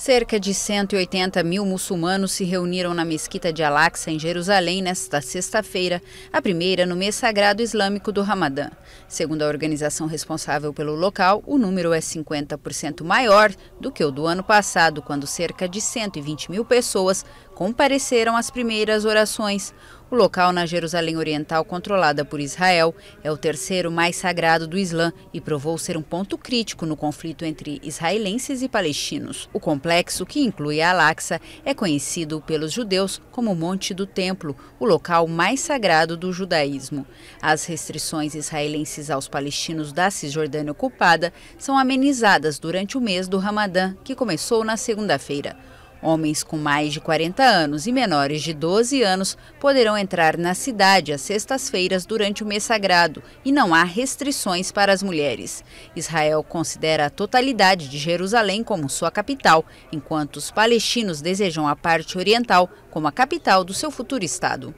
Cerca de 180 mil muçulmanos se reuniram na Mesquita de Al-Aqsa, em Jerusalém, nesta sexta-feira, a primeira no mês sagrado islâmico do Ramadã. Segundo a organização responsável pelo local, o número é 50% maior do que o do ano passado, quando cerca de 120 mil pessoas compareceram às primeiras orações. O local na Jerusalém Oriental, controlada por Israel, é o terceiro mais sagrado do Islã e provou ser um ponto crítico no conflito entre israelenses e palestinos. O complexo, que inclui a Al-Aqsa, é conhecido pelos judeus como Monte do Templo, o local mais sagrado do judaísmo. As restrições israelenses aos palestinos da Cisjordânia ocupada são amenizadas durante o mês do Ramadã, que começou na segunda-feira. Homens com mais de 40 anos e menores de 12 anos poderão entrar na cidade às sextas-feiras durante o mês sagrado e não há restrições para as mulheres. Israel considera a totalidade de Jerusalém como sua capital, enquanto os palestinos desejam a parte oriental como a capital do seu futuro Estado.